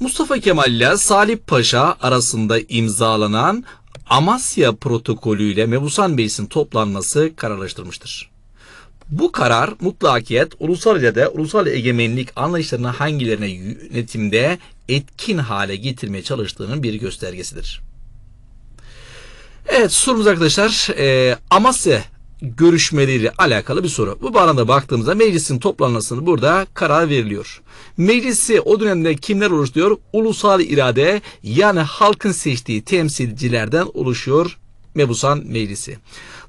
Mustafa Kemal ile Salih Paşa arasında imzalanan Amasya protokolü ile Mebusan Meclisi'nin toplanması kararlaştırmıştır. Bu karar mutlakiyet ulusal ile de ulusal egemenlik anlayışlarını hangilerine yönetimde etkin hale getirmeye çalıştığının bir göstergesidir. Evet sorumuz arkadaşlar e, Amasya görüşmeleriyle alakalı bir soru. Bu bağlamda baktığımızda meclisin toplanmasını burada karar veriliyor. Meclisi o dönemde kimler oluşturuyor? Ulusal irade yani halkın seçtiği temsilcilerden oluşuyor Mebusan Meclisi.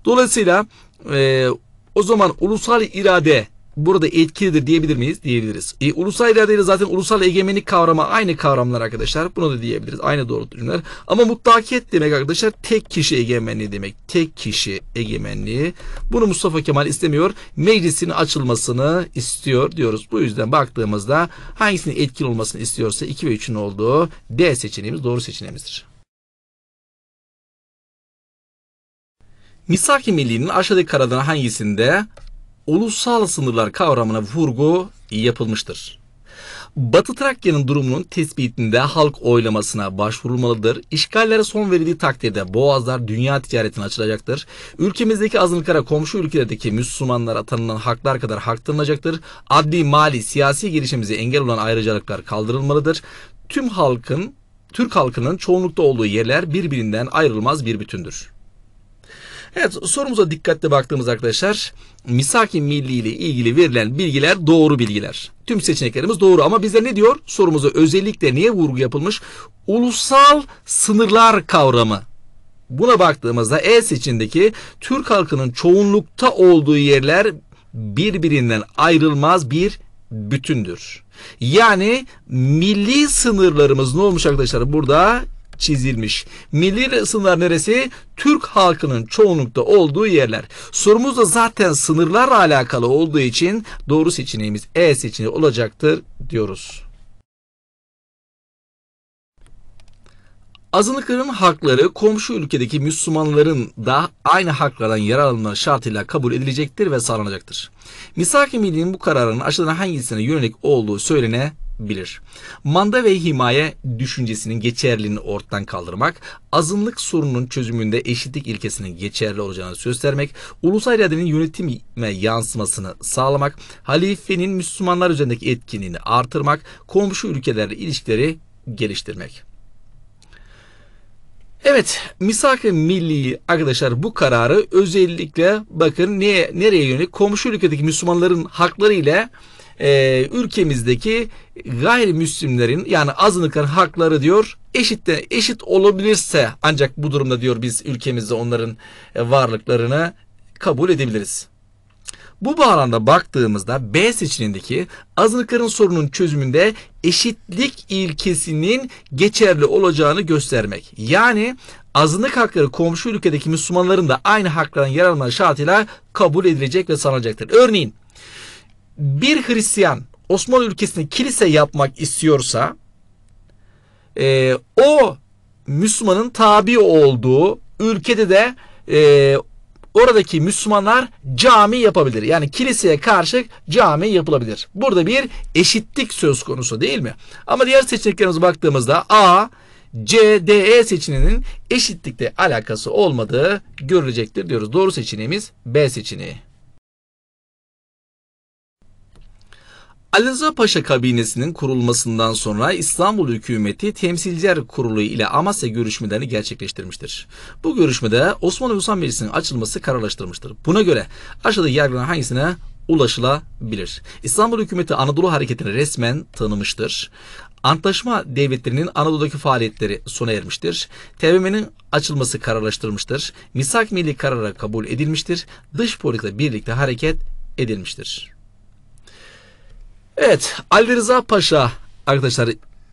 Dolayısıyla e, o zaman ulusal irade burada etkilidir diyebilir miyiz? Diyebiliriz. E, ulusal iradeyle zaten ulusal egemenlik kavramı aynı kavramlar arkadaşlar. bunu da diyebiliriz. Aynı cümleler Ama mutlakiyet demek arkadaşlar tek kişi egemenliği demek. Tek kişi egemenliği. Bunu Mustafa Kemal istemiyor. Meclisin açılmasını istiyor diyoruz. Bu yüzden baktığımızda hangisinin etkili olmasını istiyorsa 2 ve 3'ün olduğu D seçeneğimiz doğru seçeneğimizdir. Misaki Milli'nin aşağıdaki karadan hangisinde ulusal sınırlar kavramına vurgu yapılmıştır. Batı Trakya'nın durumunun tespitinde halk oylamasına başvurulmalıdır. İşgallere son verildiği takdirde boğazlar dünya ticaretine açılacaktır. Ülkemizdeki azınlıklara komşu ülkelerdeki Müslümanlara tanınan haklar kadar hak tanınacaktır. Adli, mali, siyasi gelişimizi engel olan ayrıcalıklar kaldırılmalıdır. Tüm halkın, Türk halkının çoğunlukta olduğu yerler birbirinden ayrılmaz bir bütündür. Evet sorumuza dikkatli baktığımız arkadaşlar misaki milli ile ilgili verilen bilgiler doğru bilgiler. Tüm seçeneklerimiz doğru ama bize ne diyor? Sorumuza özellikle niye vurgu yapılmış? Ulusal sınırlar kavramı. Buna baktığımızda E seçindeki Türk halkının çoğunlukta olduğu yerler birbirinden ayrılmaz bir bütündür. Yani milli sınırlarımız ne olmuş arkadaşlar? Burada çizilmiş. Milli sınırlar neresi? Türk halkının çoğunlukta olduğu yerler. Sorumuz da zaten sınırlarla alakalı olduğu için doğru seçeneğimiz E seçeneği olacaktır diyoruz. Azınlıkların hakları komşu ülkedeki Müslümanların da aynı haklardan yararlanma şartıyla kabul edilecektir ve sağlanacaktır. Misak Milli'nin bu kararının aşağıdan hangisine yönelik olduğu söylene bilir. Manda ve himaye düşüncesinin geçerliliğini ortadan kaldırmak, azınlık sorununun çözümünde eşitlik ilkesinin geçerli olacağını göstermek, ulusal iradenin yönetime yansımasını sağlamak, halifenin Müslümanlar üzerindeki etkinliğini artırmak, komşu ülkelerle ilişkileri geliştirmek. Evet, misak-ı milli arkadaşlar bu kararı özellikle bakın neye, nereye yönelik komşu ülkedeki Müslümanların hakları ile e, ülkemizdeki gayrimüslimlerin yani azınlıkların hakları diyor eşit de, eşit olabilirse ancak bu durumda diyor biz ülkemizde onların e, varlıklarını kabul edebiliriz. Bu bağlamda baktığımızda B seçeneğindeki azınlıkların sorunun çözümünde eşitlik ilkesinin geçerli olacağını göstermek. Yani azınlık hakları komşu ülkedeki Müslümanların da aynı haklardan yararlanma şartıyla kabul edilecek ve sanılacaktır. Örneğin bir Hristiyan Osmanlı ülkesini kilise yapmak istiyorsa e, o Müslümanın tabi olduğu ülkede de e, oradaki Müslümanlar cami yapabilir. Yani kiliseye karşı cami yapılabilir. Burada bir eşitlik söz konusu değil mi? Ama diğer seçeneklerimize baktığımızda A, C, D, E seçeneğinin eşitlikle alakası olmadığı görülecektir diyoruz. Doğru seçeneğimiz B seçeneği. Ali Rıza Paşa kabinesinin kurulmasından sonra İstanbul hükümeti temsilciler kurulu ile Amasya görüşmelerini gerçekleştirmiştir. Bu görüşmede Osmanlı Hüsam Meclisi'nin açılması kararlaştırmıştır. Buna göre aşağıda yargılanan hangisine ulaşılabilir? İstanbul hükümeti Anadolu hareketini resmen tanımıştır. Antlaşma devletlerinin Anadolu'daki faaliyetleri sona ermiştir. TBMM'nin açılması kararlaştırılmıştır. Misak milli karara kabul edilmiştir. Dış politika birlikte hareket edilmiştir. Evet Ali Rıza Paşa arkadaşlar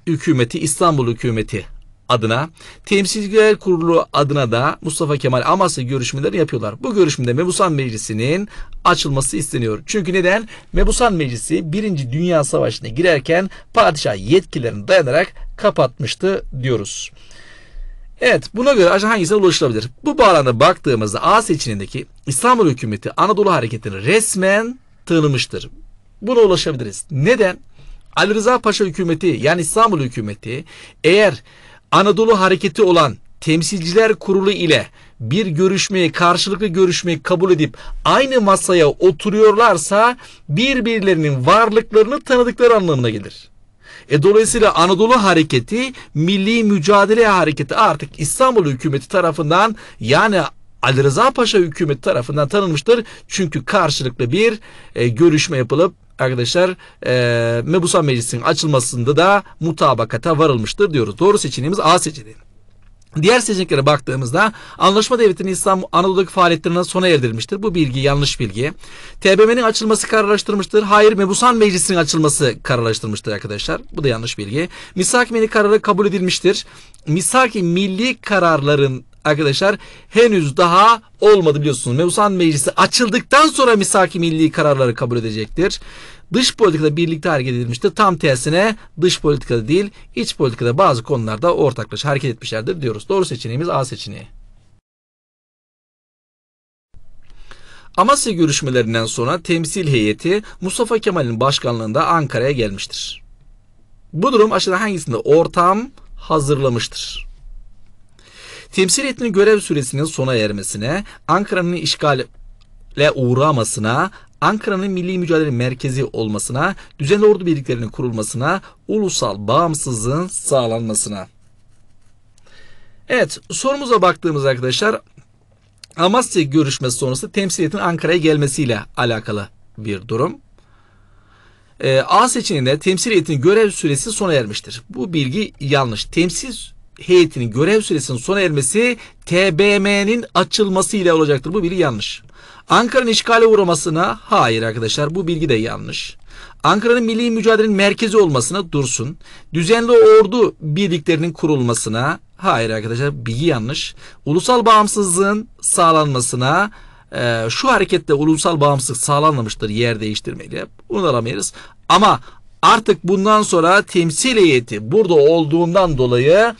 hükümeti İstanbul hükümeti adına temsilciler kurulu adına da Mustafa Kemal Amasya görüşmeleri yapıyorlar. Bu görüşmede Mebusan Meclisi'nin açılması isteniyor. Çünkü neden? Mebusan Meclisi 1. Dünya Savaşı'na girerken padişah yetkilerini dayanarak kapatmıştı diyoruz. Evet buna göre aşağı hangisine ulaşılabilir? Bu bağlamda baktığımızda A seçeneğindeki İstanbul hükümeti Anadolu hareketini resmen tanımıştır buna ulaşabiliriz. Neden? Ali Rıza Paşa hükümeti yani İstanbul hükümeti eğer Anadolu hareketi olan temsilciler kurulu ile bir görüşmeyi karşılıklı görüşmeyi kabul edip aynı masaya oturuyorlarsa birbirlerinin varlıklarını tanıdıkları anlamına gelir. E dolayısıyla Anadolu Hareketi, Milli Mücadele Hareketi artık İstanbul hükümeti tarafından yani Ali Rıza Paşa hükümeti tarafından tanınmıştır. Çünkü karşılıklı bir e, görüşme yapılıp arkadaşlar e, Mebusa Meclisi'nin açılmasında da mutabakata varılmıştır diyoruz. Doğru seçeneğimiz A seçeneği. Diğer seçeneklere baktığımızda anlaşma devletinin İslam Anadolu'daki faaliyetlerine sona erdirmiştir. Bu bilgi yanlış bilgi. TBMM'nin açılması kararlaştırmıştır. Hayır Mebusan Meclisi'nin açılması kararlaştırmıştır arkadaşlar. Bu da yanlış bilgi. Misak Milli kararı kabul edilmiştir. Misaki Milli kararların arkadaşlar henüz daha olmadı biliyorsunuz. Mevzusan Meclisi açıldıktan sonra misaki milli kararları kabul edecektir. Dış politikada birlikte hareket edilmişti. Tam tersine dış politikada değil iç politikada bazı konularda ortaklaşa hareket etmişlerdir diyoruz. Doğru seçeneğimiz A seçeneği. Amasya görüşmelerinden sonra temsil heyeti Mustafa Kemal'in başkanlığında Ankara'ya gelmiştir. Bu durum aşağıda hangisinde ortam hazırlamıştır? Temsil ettiğinin görev süresinin sona ermesine, Ankara'nın işgale uğramasına, Ankara'nın milli mücadele merkezi olmasına, düzenli ordu birliklerinin kurulmasına, ulusal bağımsızlığın sağlanmasına. Evet sorumuza baktığımız arkadaşlar Amasya görüşmesi sonrası temsiliyetin Ankara'ya gelmesiyle alakalı bir durum. E, A seçeneğinde temsil heyetin görev süresi sona ermiştir. Bu bilgi yanlış. Temsil heyetinin görev süresinin sona ermesi TBM'nin açılması ile olacaktır. Bu bilgi yanlış. Ankara'nın işgale uğramasına hayır arkadaşlar bu bilgi de yanlış. Ankara'nın milli mücadelenin merkezi olmasına dursun. Düzenli ordu birliklerinin kurulmasına hayır arkadaşlar bilgi yanlış. Ulusal bağımsızlığın sağlanmasına e, şu harekette ulusal bağımsızlık sağlanmamıştır yer değiştirmeyle. Bunu alamayız. Ama artık bundan sonra temsil heyeti burada olduğundan dolayı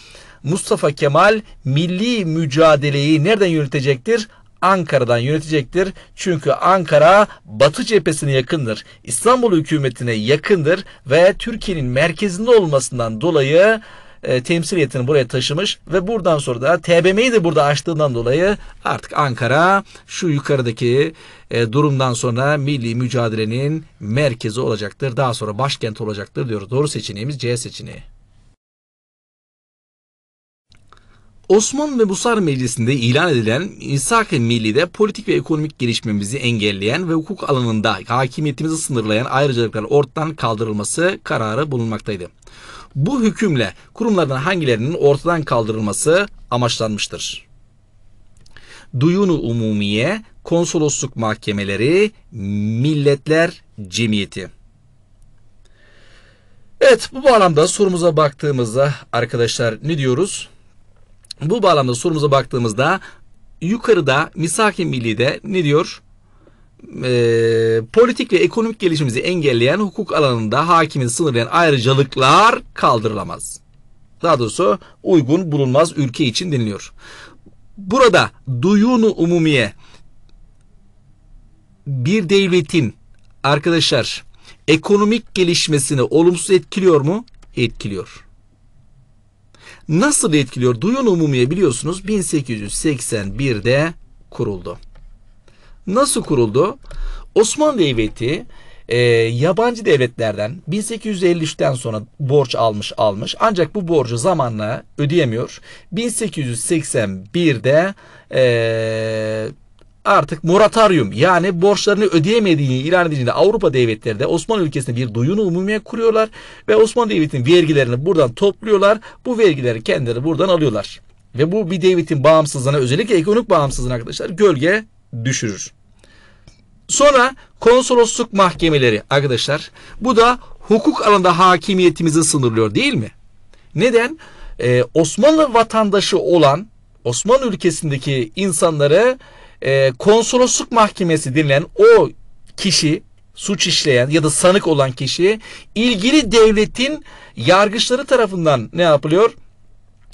Mustafa Kemal milli mücadeleyi nereden yönetecektir? Ankara'dan yönetecektir. Çünkü Ankara Batı cephesine yakındır. İstanbul hükümetine yakındır ve Türkiye'nin merkezinde olmasından dolayı e, temsiliyetini buraya taşımış ve buradan sonra da TBM'yi de burada açtığından dolayı artık Ankara şu yukarıdaki e, durumdan sonra milli mücadelenin merkezi olacaktır. Daha sonra başkent olacaktır diyoruz. Doğru seçeneğimiz C seçeneği. Osman ve Busar Meclisi'nde ilan edilen İshak-ı Milli'de politik ve ekonomik gelişmemizi engelleyen ve hukuk alanında hakimiyetimizi sınırlayan ayrıcalıklar ortadan kaldırılması kararı bulunmaktaydı. Bu hükümle kurumlardan hangilerinin ortadan kaldırılması amaçlanmıştır. Duyunu Umumiye, Konsolosluk Mahkemeleri, Milletler Cemiyeti. Evet bu bağlamda sorumuza baktığımızda arkadaşlar ne diyoruz? Bu bağlamda sorumuza baktığımızda yukarıda Misak-ı Milli'de ne diyor? e, politik ve ekonomik gelişimizi engelleyen hukuk alanında hakimin sınırlayan ayrıcalıklar kaldırılamaz. Daha doğrusu uygun bulunmaz ülke için deniliyor. Burada duyunu umumiye bir devletin arkadaşlar ekonomik gelişmesini olumsuz etkiliyor mu? Etkiliyor nasıl etkiliyor? Duyun Umumiye biliyorsunuz 1881'de kuruldu. Nasıl kuruldu? Osmanlı Devleti e, yabancı devletlerden 1853'ten sonra borç almış almış ancak bu borcu zamanla ödeyemiyor. 1881'de e, artık moratorium yani borçlarını ödeyemediğini ilan edildiğinde Avrupa devletleri de Osmanlı ülkesinde bir duyunu umumiye kuruyorlar ve Osmanlı devletinin vergilerini buradan topluyorlar. Bu vergileri kendileri buradan alıyorlar. Ve bu bir devletin bağımsızlığına özellikle ekonomik bağımsızlığına arkadaşlar gölge düşürür. Sonra konsolosluk mahkemeleri arkadaşlar bu da hukuk alanında hakimiyetimizi sınırlıyor değil mi? Neden? Ee, Osmanlı vatandaşı olan Osmanlı ülkesindeki insanları e, konsolosluk mahkemesi dinlenen o kişi suç işleyen ya da sanık olan kişi ilgili devletin yargıçları tarafından ne yapılıyor?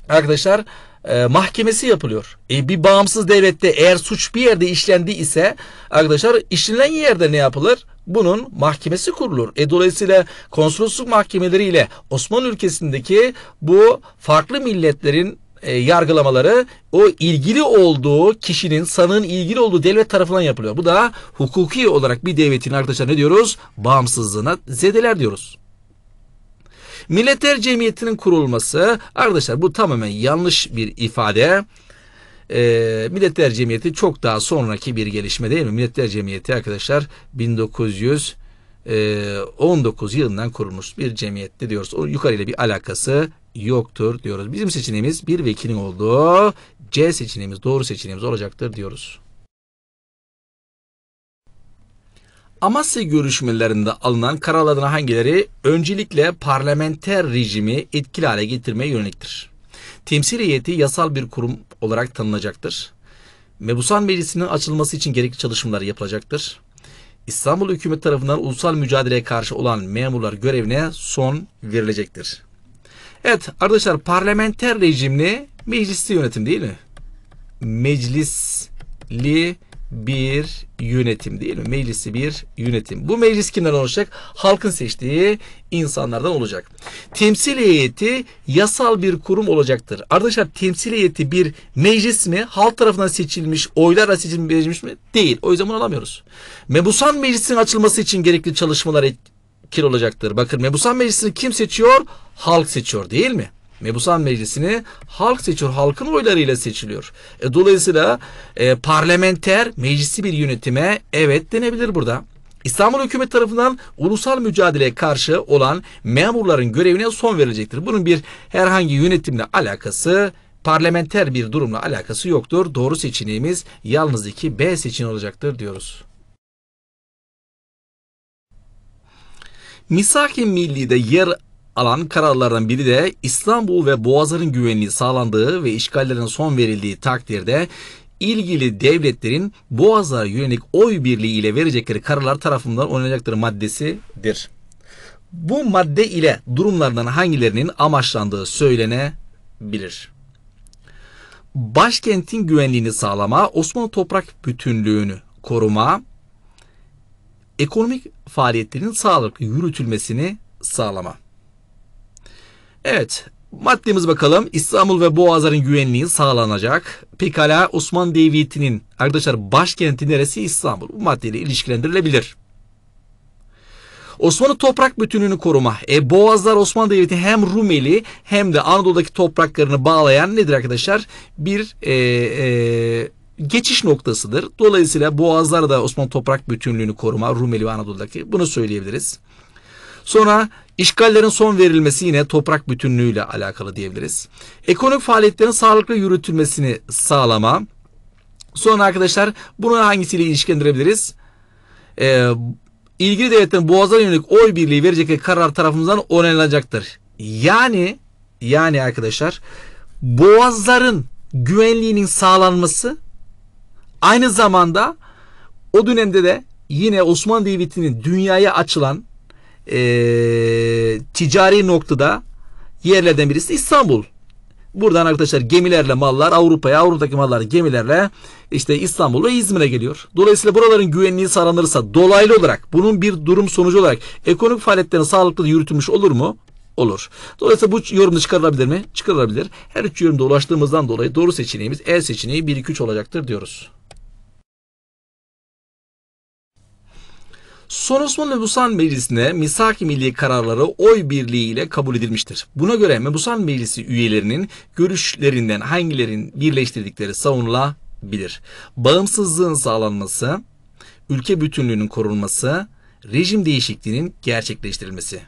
Arkadaşlar e, mahkemesi yapılıyor. E, bir bağımsız devlette eğer suç bir yerde işlendi ise arkadaşlar işlenen yerde ne yapılır? Bunun mahkemesi kurulur. E, dolayısıyla konsolosluk mahkemeleriyle Osmanlı ülkesindeki bu farklı milletlerin e, yargılamaları o ilgili olduğu kişinin, sanığın ilgili olduğu devlet tarafından yapılıyor. Bu da hukuki olarak bir devletin arkadaşlar ne diyoruz? Bağımsızlığına zedeler diyoruz. Milletler Cemiyeti'nin kurulması arkadaşlar bu tamamen yanlış bir ifade. E, Milletler Cemiyeti çok daha sonraki bir gelişme değil mi? Milletler Cemiyeti arkadaşlar 1900 19 e, yılından kurulmuş bir cemiyetti diyoruz. O yukarıyla bir alakası yoktur diyoruz. Bizim seçeneğimiz bir vekilin 2'nin olduğu C seçeneğimiz doğru seçeneğimiz olacaktır diyoruz. Amasya görüşmelerinde alınan kararlardan hangileri öncelikle parlamenter rejimi etkili hale getirmeye yöneliktir? Temsil heyeti yasal bir kurum olarak tanınacaktır. Mebusan Meclisi'nin açılması için gerekli çalışmalar yapılacaktır. İstanbul hükümet tarafından ulusal mücadeleye karşı olan memurlar görevine son verilecektir. Evet arkadaşlar parlamenter rejimli meclisli yönetim değil mi? Meclisli bir yönetim değil mi? Meclisi bir yönetim. Bu meclis kimden olacak? Halkın seçtiği insanlardan olacak. Temsil heyeti yasal bir kurum olacaktır. Arkadaşlar temsil heyeti bir meclis mi? Halk tarafından seçilmiş, oylarla seçilmiş mi? Değil. O yüzden bunu alamıyoruz. Mebusan meclisin açılması için gerekli çalışmalar müvekkil olacaktır. Bakın mebusan meclisini kim seçiyor? Halk seçiyor değil mi? Mebusan Meclisi'ni halk seçiyor, halkın oylarıyla seçiliyor. E, dolayısıyla e, parlamenter meclisi bir yönetime evet denebilir burada. İstanbul hükümet tarafından ulusal mücadeleye karşı olan memurların görevine son verilecektir. Bunun bir herhangi yönetimle alakası parlamenter bir durumla alakası yoktur. Doğru seçeneğimiz yalnız iki B seçeneği olacaktır diyoruz. misak Milli'de yer alan kararlardan biri de İstanbul ve Boğazların güvenliği sağlandığı ve işgallerin son verildiği takdirde ilgili devletlerin Boğazlara yönelik oy birliği ile verecekleri kararlar tarafından oynanacaktır maddesidir. Bu madde ile durumlardan hangilerinin amaçlandığı söylenebilir. Başkentin güvenliğini sağlama, Osmanlı toprak bütünlüğünü koruma, ekonomik faaliyetlerin sağlıklı yürütülmesini sağlama. Evet, maddemiz bakalım. İstanbul ve Boğazların güvenliği sağlanacak. Pekala Osmanlı Devleti'nin arkadaşlar başkenti neresi? İstanbul. Bu maddeyle ilişkilendirilebilir. Osmanlı toprak bütünlüğünü koruma. E, Boğazlar Osmanlı Devleti hem Rumeli hem de Anadolu'daki topraklarını bağlayan nedir arkadaşlar? Bir e, e, geçiş noktasıdır. Dolayısıyla Boğazlar da Osmanlı toprak bütünlüğünü koruma Rumeli ve Anadolu'daki bunu söyleyebiliriz. Sonra işgallerin son verilmesi yine toprak bütünlüğüyle alakalı diyebiliriz. Ekonomik faaliyetlerin sağlıklı yürütülmesini sağlama. Sonra arkadaşlar bunu hangisiyle ilişkilendirebiliriz? Ee, ilgili devletlerin boğazlara yönelik oy birliği verecek karar tarafımızdan onaylanacaktır. Yani yani arkadaşlar boğazların güvenliğinin sağlanması Aynı zamanda o dönemde de yine Osmanlı Devleti'nin dünyaya açılan e, ticari noktada yerlerden birisi İstanbul. Buradan arkadaşlar gemilerle mallar Avrupa'ya, Avrupa'daki mallar gemilerle işte İstanbul'a, İzmir'e geliyor. Dolayısıyla buraların güvenliği sağlanırsa dolaylı olarak bunun bir durum sonucu olarak ekonomik faaliyetlerin sağlıklı yürütülmüş olur mu? Olur. Dolayısıyla bu yorumda çıkarılabilir mi? Çıkarılabilir. Her üç yorumda ulaştığımızdan dolayı doğru seçeneğimiz E seçeneği 1-2-3 olacaktır diyoruz. Son Osman Mebusan Meclisi'ne misaki Milli kararları oy birliği ile kabul edilmiştir. Buna göre Mebusan Meclisi üyelerinin görüşlerinden hangilerin birleştirdikleri savunulabilir. Bağımsızlığın sağlanması, ülke bütünlüğünün korunması, rejim değişikliğinin gerçekleştirilmesi.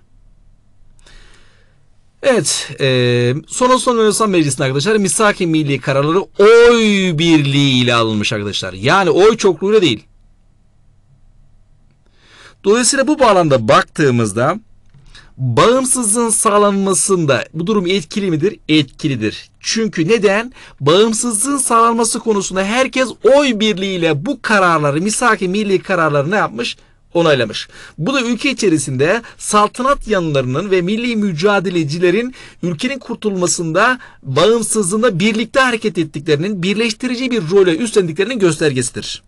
Evet, e, son Osman Yunanistan Meclisi'nde arkadaşlar misaki Milli kararları oy birliği ile alınmış arkadaşlar. Yani oy çokluğuyla değil. Dolayısıyla bu bağlamda baktığımızda bağımsızlığın sağlanmasında bu durum etkili midir? Etkilidir. Çünkü neden? Bağımsızlığın sağlanması konusunda herkes oy birliğiyle bu kararları, misaki milli kararları ne yapmış? onaylamış. Bu da ülke içerisinde saltanat yanlarının ve milli mücadelecilerin ülkenin kurtulmasında bağımsızlığında birlikte hareket ettiklerinin birleştirici bir role üstlendiklerinin göstergesidir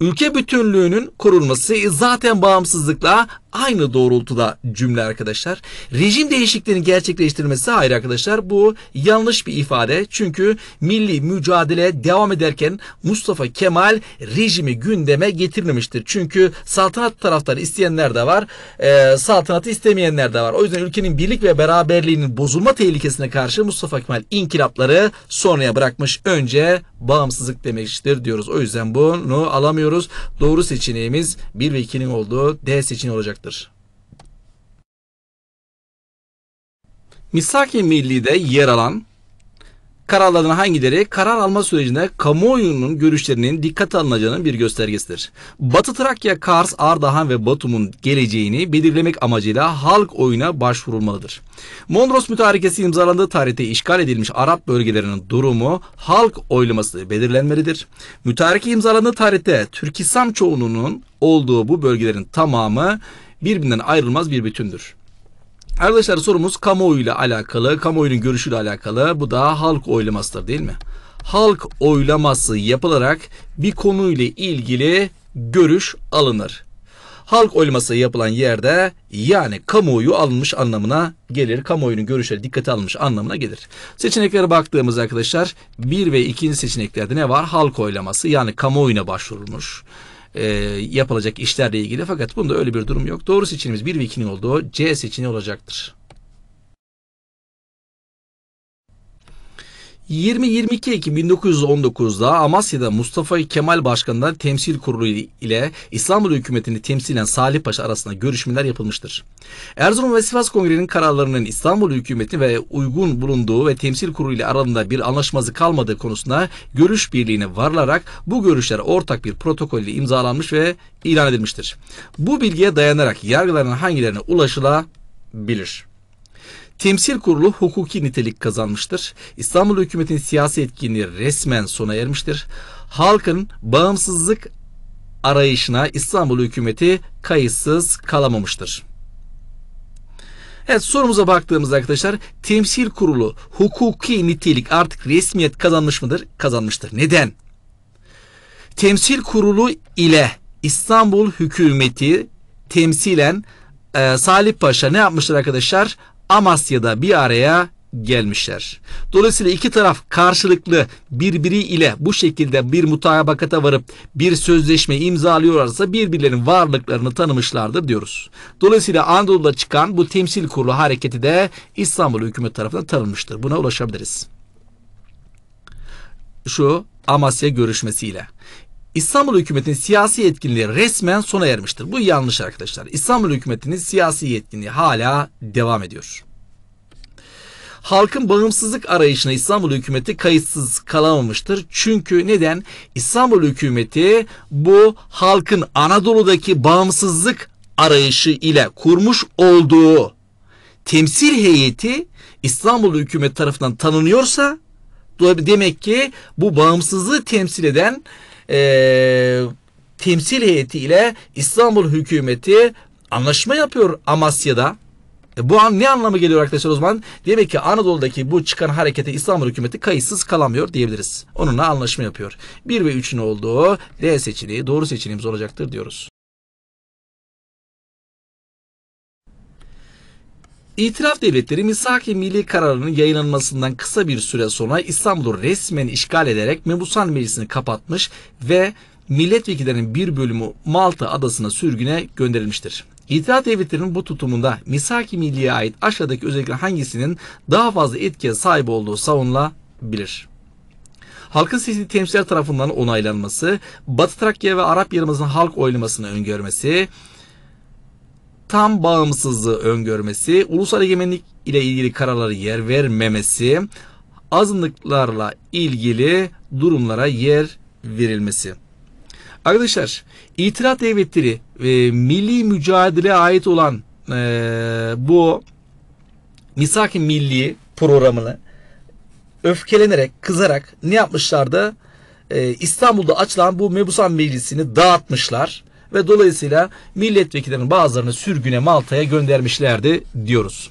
ülke bütünlüğünün kurulması zaten bağımsızlıkla aynı doğrultuda cümle arkadaşlar. Rejim değişikliğini gerçekleştirmesi hayır arkadaşlar. Bu yanlış bir ifade. Çünkü milli mücadele devam ederken Mustafa Kemal rejimi gündeme getirmemiştir. Çünkü saltanat taraftarı isteyenler de var. E, saltanatı istemeyenler de var. O yüzden ülkenin birlik ve beraberliğinin bozulma tehlikesine karşı Mustafa Kemal inkılapları sonraya bırakmış. Önce bağımsızlık demektir diyoruz. O yüzden bunu alamıyoruz. Doğru seçeneğimiz 1 ve 2'nin olduğu D seçeneği olacak olacaktır. Misaki Milli'de yer alan kararların hangileri karar alma sürecinde kamuoyunun görüşlerinin dikkate alınacağının bir göstergesidir. Batı Trakya, Kars, Ardahan ve Batum'un geleceğini belirlemek amacıyla halk oyuna başvurulmalıdır. Mondros Mütarekesi imzalandığı tarihte işgal edilmiş Arap bölgelerinin durumu halk oylaması belirlenmelidir. Mütareke imzalandığı tarihte Türkistan çoğunluğunun olduğu bu bölgelerin tamamı birbirinden ayrılmaz bir bütündür. Arkadaşlar sorumuz kamuoyuyla alakalı, kamuoyunun görüşüyle alakalı. Bu da halk oylamasıdır değil mi? Halk oylaması yapılarak bir konuyla ilgili görüş alınır. Halk oylaması yapılan yerde yani kamuoyu alınmış anlamına gelir. Kamuoyunun görüşleri dikkate alınmış anlamına gelir. Seçeneklere baktığımız arkadaşlar bir ve ikinci seçeneklerde ne var? Halk oylaması yani kamuoyuna başvurulmuş e, yapılacak işlerle ilgili fakat bunda öyle bir durum yok. Doğru seçimimiz 1 ve 2'nin olduğu C seçeneği olacaktır. 20-22 Ekim 1919'da Amasya'da Mustafa Kemal Başkanı'ndan temsil kurulu ile İstanbul hükümetini temsilen Salih Paşa arasında görüşmeler yapılmıştır. Erzurum ve Sivas Kongresi'nin kararlarının İstanbul hükümeti ve uygun bulunduğu ve temsil kurulu ile aralarında bir anlaşmazlık kalmadığı konusunda görüş birliğine varılarak bu görüşler ortak bir protokol ile imzalanmış ve ilan edilmiştir. Bu bilgiye dayanarak yargıların hangilerine ulaşılabilir? Temsil kurulu hukuki nitelik kazanmıştır. İstanbul hükümetinin siyasi etkinliği resmen sona ermiştir. Halkın bağımsızlık arayışına İstanbul hükümeti kayıtsız kalamamıştır. Evet sorumuza baktığımızda arkadaşlar temsil kurulu hukuki nitelik artık resmiyet kazanmış mıdır? Kazanmıştır. Neden? Temsil kurulu ile İstanbul hükümeti temsilen e, Salih Paşa ne yapmıştır arkadaşlar? Amasya'da bir araya gelmişler. Dolayısıyla iki taraf karşılıklı birbiri ile bu şekilde bir mutabakata varıp bir sözleşme imzalıyorlarsa birbirlerinin varlıklarını tanımışlardır diyoruz. Dolayısıyla Anadolu'da çıkan bu temsil kurulu hareketi de İstanbul hükümet tarafından tanınmıştır. Buna ulaşabiliriz. Şu Amasya görüşmesiyle. İstanbul hükümetinin siyasi yetkinliği resmen sona ermiştir. Bu yanlış arkadaşlar. İstanbul hükümetinin siyasi yetkinliği hala devam ediyor. Halkın bağımsızlık arayışına İstanbul hükümeti kayıtsız kalamamıştır. Çünkü neden? İstanbul hükümeti bu halkın Anadolu'daki bağımsızlık arayışı ile kurmuş olduğu temsil heyeti İstanbul hükümeti tarafından tanınıyorsa demek ki bu bağımsızlığı temsil eden e, temsil heyeti ile İstanbul hükümeti anlaşma yapıyor Amasya'da. E bu an ne anlamı geliyor arkadaşlar o zaman? Demek ki Anadolu'daki bu çıkan harekete İstanbul hükümeti kayıtsız kalamıyor diyebiliriz. Onunla anlaşma yapıyor. 1 ve 3'ün olduğu D seçeneği doğru seçeneğimiz olacaktır diyoruz. İtiraf devletleri Misaki Milli Kararı'nın yayınlanmasından kısa bir süre sonra İstanbul'u resmen işgal ederek Mebusan Meclisi'ni kapatmış ve milletvekillerinin bir bölümü Malta adasına sürgüne gönderilmiştir. İtiraf devletlerinin bu tutumunda Misaki Milli'ye ait aşağıdaki özellikler hangisinin daha fazla etkiye sahip olduğu savunulabilir? halkın sesli temsilciler tarafından onaylanması, Batı Trakya ve Arap Yarımadası'nın halk oylamasını öngörmesi, tam bağımsızlığı öngörmesi, ulusal egemenlik ile ilgili kararları yer vermemesi, azınlıklarla ilgili durumlara yer verilmesi. Arkadaşlar itirat devletleri ve milli mücadele ait olan e, bu misak Milli programını öfkelenerek, kızarak ne yapmışlardı? E, İstanbul'da açılan bu Mebusan Meclisi'ni dağıtmışlar ve dolayısıyla milletvekillerinin bazılarını sürgüne Malta'ya göndermişlerdi diyoruz.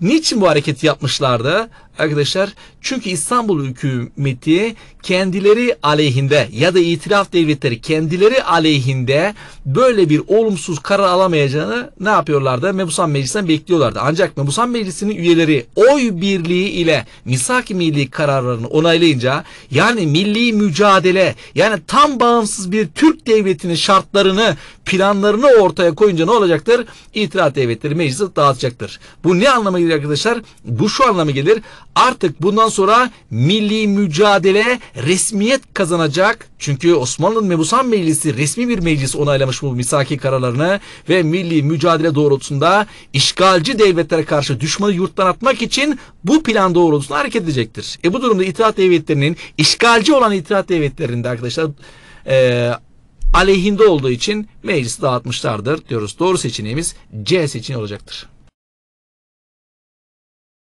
Niçin bu hareketi yapmışlardı? arkadaşlar çünkü İstanbul hükümeti kendileri aleyhinde ya da itiraf devletleri kendileri aleyhinde böyle bir olumsuz karar alamayacağını ne yapıyorlardı? Mebusan Meclisi'nden bekliyorlardı. Ancak Mebusan Meclisi'nin üyeleri oy birliği ile misak milli kararlarını onaylayınca yani milli mücadele yani tam bağımsız bir Türk devletinin şartlarını planlarını ortaya koyunca ne olacaktır? İtiraf devletleri meclisi dağıtacaktır. Bu ne anlama gelir arkadaşlar? Bu şu anlama gelir. Artık bundan sonra milli mücadele resmiyet kazanacak. Çünkü Osmanlı'nın Mebusan Meclisi resmi bir meclis onaylamış bu misaki kararlarını ve milli mücadele doğrultusunda işgalci devletlere karşı düşmanı yurttan atmak için bu plan doğrultusunda hareket edecektir. E bu durumda itaat devletlerinin işgalci olan itaat devletlerinde arkadaşlar e, aleyhinde olduğu için meclisi dağıtmışlardır diyoruz. Doğru seçeneğimiz C seçeneği olacaktır.